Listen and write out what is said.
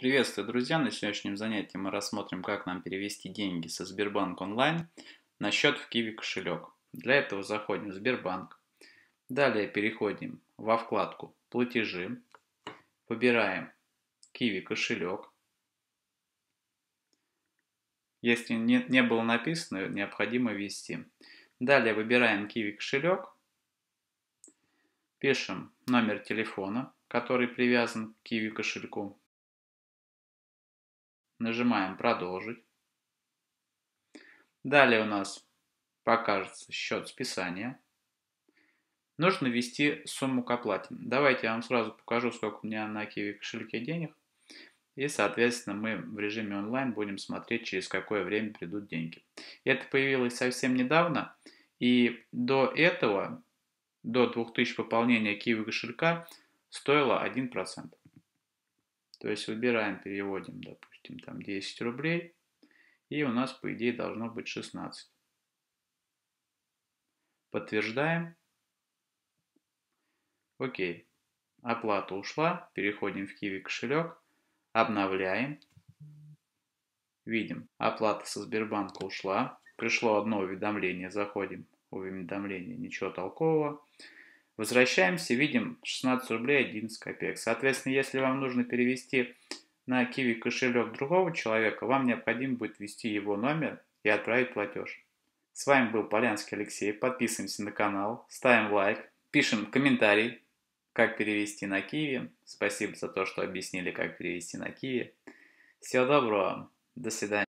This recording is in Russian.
Приветствую, друзья! На сегодняшнем занятии мы рассмотрим, как нам перевести деньги со Сбербанк онлайн на счет в Киви кошелек. Для этого заходим в Сбербанк. Далее переходим во вкладку «Платежи». Выбираем Киви кошелек. Если не, не было написано, необходимо ввести. Далее выбираем Киви кошелек. Пишем номер телефона, который привязан к Киви кошельку. Нажимаем «Продолжить». Далее у нас покажется счет списания. Нужно ввести сумму к оплате. Давайте я вам сразу покажу, сколько у меня на Kiwi кошельке денег. И, соответственно, мы в режиме онлайн будем смотреть, через какое время придут деньги. Это появилось совсем недавно. И до этого, до 2000 пополнения Kiwi кошелька, стоило 1%. То есть выбираем, переводим, допустим допустим, там 10 рублей, и у нас, по идее, должно быть 16. Подтверждаем. Окей. Оплата ушла. Переходим в Kiwi кошелек. Обновляем. Видим, оплата со Сбербанка ушла. Пришло одно уведомление. Заходим в уведомление. Ничего толкового. Возвращаемся, видим 16 рублей 11 копеек. Соответственно, если вам нужно перевести на Kiwi кошелек другого человека, вам необходимо будет ввести его номер и отправить платеж. С вами был Полянский Алексей. Подписываемся на канал, ставим лайк, пишем комментарий, как перевести на Киви. Спасибо за то, что объяснили, как перевести на Киви. Всего доброго. До свидания.